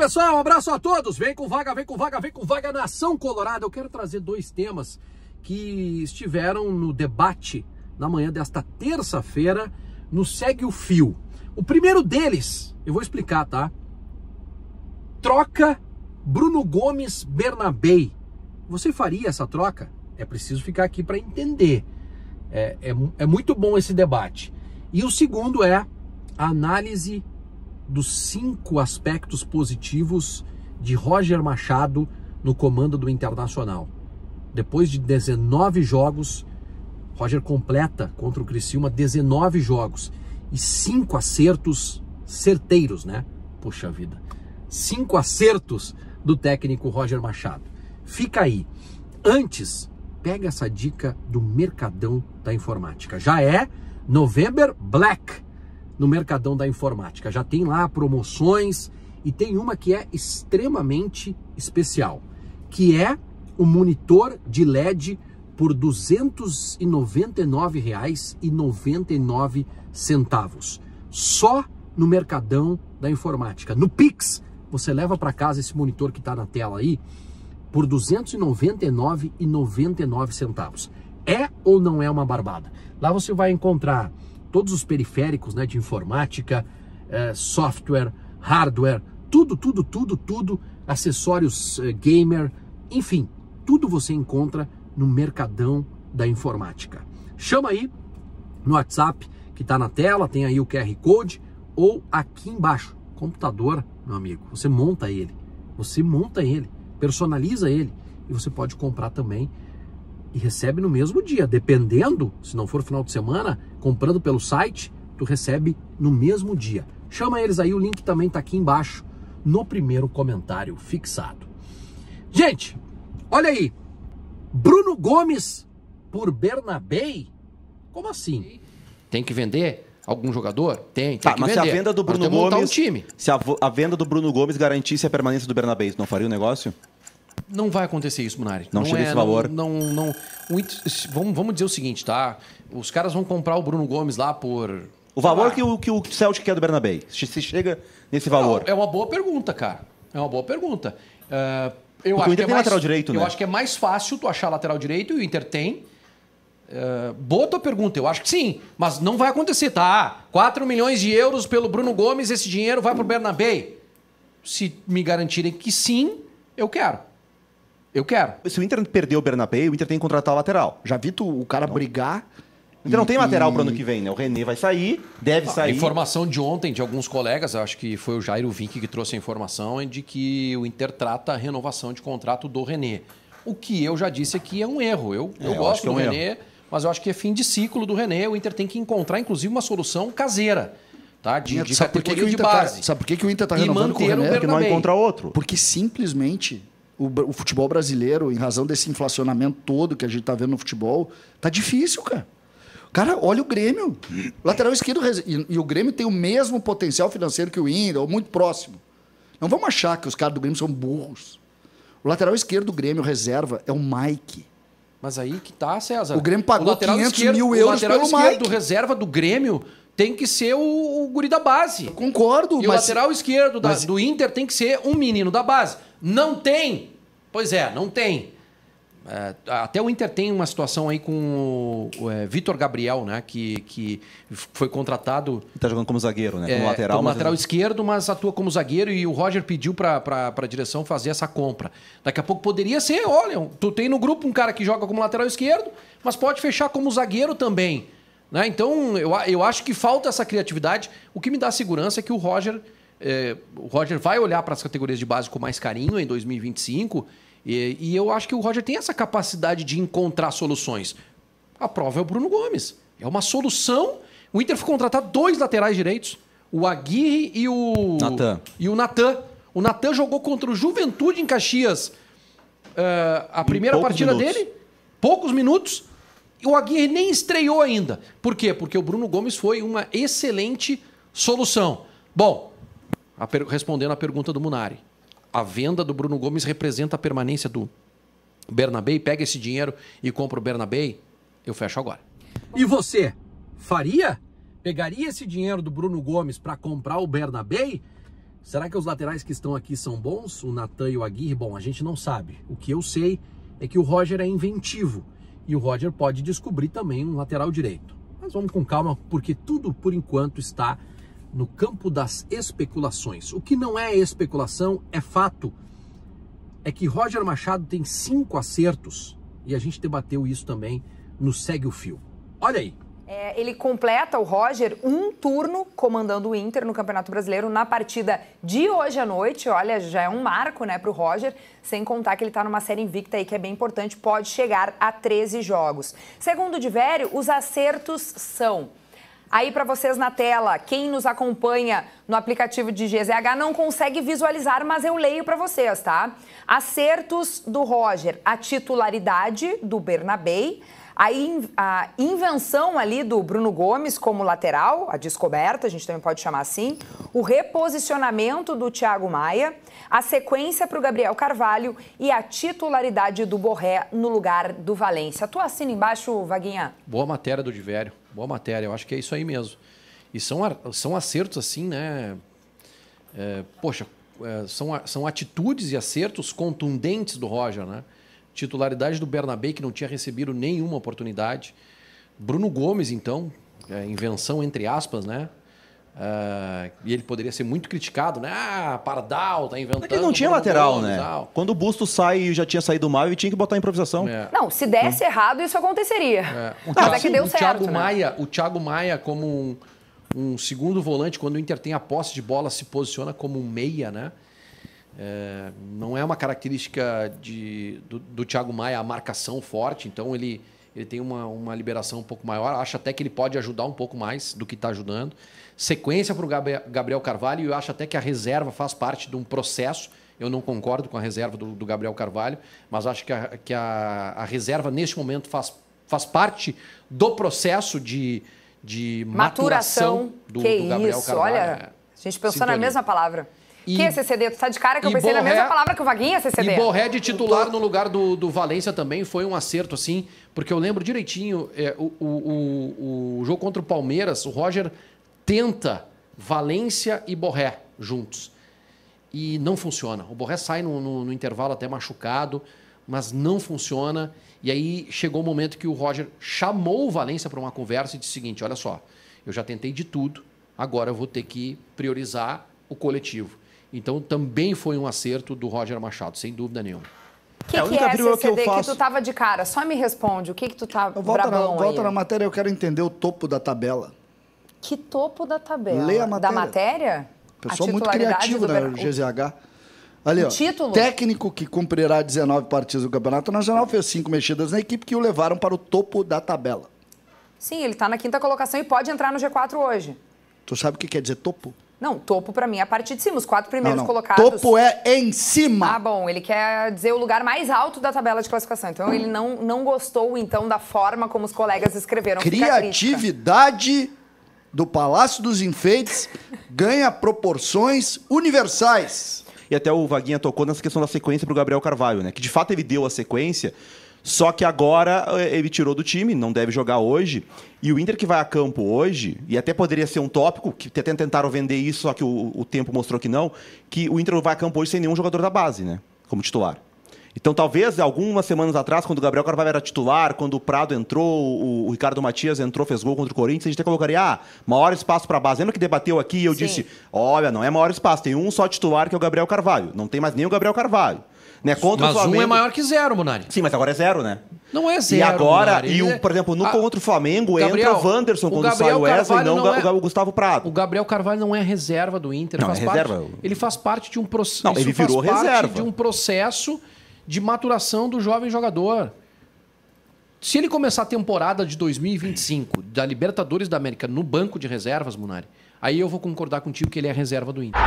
pessoal, um abraço a todos. Vem com vaga, vem com vaga, vem com vaga Nação Colorada. Eu quero trazer dois temas que estiveram no debate na manhã desta terça-feira no Segue o Fio. O primeiro deles, eu vou explicar, tá? Troca Bruno Gomes Bernabei. Você faria essa troca? É preciso ficar aqui para entender. É, é, é muito bom esse debate. E o segundo é a análise dos cinco aspectos positivos de Roger Machado no comando do Internacional. Depois de 19 jogos, Roger completa contra o Criciúma 19 jogos e cinco acertos certeiros, né? Poxa vida. Cinco acertos do técnico Roger Machado. Fica aí. Antes, pega essa dica do Mercadão da Informática. Já é November Black no Mercadão da Informática. Já tem lá promoções e tem uma que é extremamente especial, que é o monitor de LED por R$ 299,99. Só no Mercadão da Informática. No Pix, você leva para casa esse monitor que está na tela aí por R$ 299,99. É ou não é uma barbada? Lá você vai encontrar todos os periféricos né, de informática, eh, software, hardware, tudo, tudo, tudo, tudo, acessórios eh, gamer, enfim, tudo você encontra no Mercadão da Informática. Chama aí no WhatsApp que está na tela, tem aí o QR Code, ou aqui embaixo. Computador, meu amigo, você monta ele, você monta ele, personaliza ele e você pode comprar também e recebe no mesmo dia, dependendo, se não for final de semana, comprando pelo site, tu recebe no mesmo dia. Chama eles aí, o link também está aqui embaixo no primeiro comentário fixado. Gente, olha aí. Bruno Gomes por Bernabei? Como assim? Tem que vender algum jogador? Tem, tem tá, mas vender. se a venda do Bruno Gomes, um time. se a, a, venda do Bruno Gomes garantisse a permanência do Bernabé, não faria o negócio? Não vai acontecer isso, Munari. Não, não chega é, esse valor. Não, não, não vamos, vamos dizer o seguinte, tá? Os caras vão comprar o Bruno Gomes lá por. O valor que o, que o Celtic quer do Bernabé. Se chega nesse valor. É uma boa pergunta, cara. É uma boa pergunta. Uh, eu acho o Inter que é tem mais, lateral direito, Eu né? acho que é mais fácil tu achar lateral direito e o Inter tem. Uh, boa tua pergunta, eu acho que sim, mas não vai acontecer, tá? 4 milhões de euros pelo Bruno Gomes, esse dinheiro vai pro Bernabé. Se me garantirem que sim, eu quero. Eu quero. Se o Inter perder o Bernabéu, o Inter tem que contratar o lateral. Já vi tu, o cara não. brigar. O Inter não tem lateral e... pro ano que vem, né? O René vai sair, deve ah, sair. A informação de ontem de alguns colegas, acho que foi o Jairo Vinck que trouxe a informação, é de que o Inter trata a renovação de contrato do René. O que eu já disse aqui é um erro. Eu, é, eu gosto eu é do é um René, erro. mas eu acho que é fim de ciclo do René. O Inter tem que encontrar, inclusive, uma solução caseira tá? De, de sabe por que, que o Inter está tá, tá renovando com o René? Porque não encontra outro. Porque simplesmente o, o futebol brasileiro, em razão desse inflacionamento todo que a gente está vendo no futebol, tá difícil, cara. Cara, olha o Grêmio. Lateral esquerdo. E, e o Grêmio tem o mesmo potencial financeiro que o Inter, ou muito próximo. Não vamos achar que os caras do Grêmio são burros. O lateral esquerdo do Grêmio, reserva, é o Mike. Mas aí que tá, César. O Grêmio pagou o 500 mil euros pelo Mike. O lateral esquerdo do reserva do Grêmio tem que ser o, o guri da base. Eu concordo. E mas... o lateral esquerdo da, mas... do Inter tem que ser um menino da base. Não tem! Pois é, não tem. É, até o Inter tem uma situação aí com o, é, Vitor Gabriel, né? Que, que foi contratado. Está jogando como zagueiro, né? Como é, lateral. Como mas... lateral esquerdo, mas atua como zagueiro e o Roger pediu para a direção fazer essa compra. Daqui a pouco poderia ser, olha, tu tem no grupo um cara que joga como lateral esquerdo, mas pode fechar como zagueiro também. Né? Então, eu, eu acho que falta essa criatividade. O que me dá segurança é que o Roger é, o Roger vai olhar para as categorias de base com mais carinho em 2025 e, e, eu acho que o Roger tem essa capacidade de encontrar soluções. A prova é o Bruno Gomes. É uma solução. O Inter foi contratar dois laterais direitos, o Aguirre e o Natan. E o Natan. O Natan jogou contra o Juventude em Caxias uh, a primeira partida minutos. dele, poucos minutos. E o Aguirre nem estreou ainda. Por quê? Porque o Bruno Gomes foi uma excelente solução. Bom, a per... respondendo à pergunta do Munari. A venda do Bruno Gomes representa a permanência do Bernabé. Pega esse dinheiro e compra o Bernabé. Eu fecho agora. E você, faria? Pegaria esse dinheiro do Bruno Gomes para comprar o Bernabé? Será que os laterais que estão aqui são bons? O Natan e o Aguirre? Bom, a gente não sabe. O que eu sei é que o Roger é inventivo e o Roger pode descobrir também um lateral direito. Mas vamos com calma, porque tudo por enquanto está no campo das especulações. O que não é especulação, é fato. É que Roger Machado tem cinco acertos e a gente debateu isso também no Segue o Fio. Olha aí. É, ele completa o Roger um turno comandando o Inter no Campeonato Brasileiro na partida de hoje à noite. Olha, já é um marco, né, para o Roger. Sem contar que ele está numa série invicta aí que é bem importante, pode chegar a 13 jogos. Segundo o Divério, os acertos são aí para vocês na tela. Quem nos acompanha no aplicativo de GZH não consegue visualizar, mas eu leio para vocês, tá? Acertos do Roger, a titularidade do Bernabei, a, in, a invenção ali do Bruno Gomes como lateral, a descoberta, a gente também pode chamar assim, o reposicionamento do Thiago Maia, a sequência para o Gabriel Carvalho e a titularidade do Borré no lugar do Valência. Tu assina embaixo, Vaguinha? Boa matéria do Divério. Boa matéria, eu acho que é isso aí mesmo. E são, são acertos assim, né? É, poxa, é, são, são atitudes e acertos contundentes do Roger, né? Titularidade do Bernabé, que não tinha recebido nenhuma oportunidade. Bruno Gomes, então, é, invenção entre aspas, né? Uh, e ele poderia ser muito criticado, né? Ah, Pardal, tá inventando. Porque é não tinha lateral, né? Tal. Quando o Busto sai já tinha saído mal e tinha que botar improvisação. É. Não, se desse hum? errado, isso aconteceria. É. O é Thiago, que deu o certo. né? Maia, o Thiago Maia, como um, um, segundo volante, quando o Inter tem a posse de bola, se posiciona como um meia, né? É, não é uma característica de, do, do Thiago Maia a marcação forte, então ele ele tem uma, uma liberação um pouco maior. Acho até que ele pode ajudar um pouco mais do que está ajudando. Sequência para o Gabriel Carvalho, e eu acho até que a reserva faz parte de um processo. Eu não concordo com a reserva do, do Gabriel Carvalho, mas acho que, a, que a, a reserva, neste momento, faz, faz parte do processo de, de maturação, maturação do, que do Gabriel isso, Carvalho. Olha, é. a gente pensou Sintonia. na mesma palavra. E, Quem é CCD? Tu tá de cara que eu pensei Borré, na mesma palavra que o Vaguinha, é CCD. E Borré de titular no lugar do, do Valência também foi um acerto, assim, porque eu lembro direitinho, é, o, o, o, o, jogo contra o Palmeiras, o Roger tenta Valência e Borré juntos. E não funciona. O Borré sai no, no, no intervalo até machucado, mas não funciona. E aí chegou o momento que o Roger chamou o Valência para uma conversa e disse o seguinte: olha só, eu já tentei de tudo, agora eu vou ter que priorizar o coletivo. Então também foi um acerto do Roger Machado, sem dúvida nenhuma. Que é, única que é briga é que eu faço. Que tu tava de cara, só me responde, o que que tu tá eu volto brabão na, Volta na matéria, eu quero entender o topo da tabela. Que topo da tabela? Lê a matéria. Da matéria? Pessoal muito criativo na do... GZH. Ali, o ó, título? técnico que cumprirá 19 partidas do Campeonato Nacional fez cinco mexidas na equipe que o levaram para o topo da tabela. Sim, ele está na quinta colocação e pode entrar no G4 hoje. Tu sabe o que quer dizer topo? Não, topo para mim é a parte de cima, os quatro primeiros não, não. colocados. Topo é em cima. Ah, bom, ele quer dizer o lugar mais alto da tabela de classificação. Então ele não, não gostou então da forma como os colegas escreveram. Criatividade do Palácio dos Enfeites ganha proporções universais. E até o Vaguinha tocou nessa questão da sequência para o Gabriel Carvalho, né? Que de fato ele deu a sequência, só que agora eh, ele tirou do time, não deve jogar hoje. E o Inter que vai a campo hoje, e até poderia ser um tópico, que até tentaram vender isso, só que o, o tempo mostrou que não, que o Inter vai a campo hoje sem nenhum jogador da base, né? Como titular. Então, talvez algumas semanas atrás, quando o Gabriel Carvalho era titular, quando o Prado entrou, o, o Ricardo Matias entrou, fez gol contra o Corinthians, a gente até colocaria, ah, maior espaço para a base. Lembra que debateu aqui e eu Sim. disse: olha, não é maior espaço, tem um só titular que é o Gabriel Carvalho. Não tem mais nem o Gabriel Carvalho. Né? Contra mas o Flamengo... um é maior que zero, Munari. Sim, mas agora é zero, né? Não é zero. E agora, e o, é- por exemplo, no a... Ah, contra o Flamengo Gabriel, entra o Wanderson o quando Gabriel sai o Wesley, não, não é... o Gustavo Prado. O Gabriel Carvalho não é reserva do Inter. Não, faz é parte... reserva. Ele faz parte de um processo. Não, ele virou reserva. de um processo de maturação do jovem jogador. Se ele começar a temporada de 2025 da Libertadores da América no banco de reservas, Munari, aí eu vou concordar contigo que ele é reserva do Inter.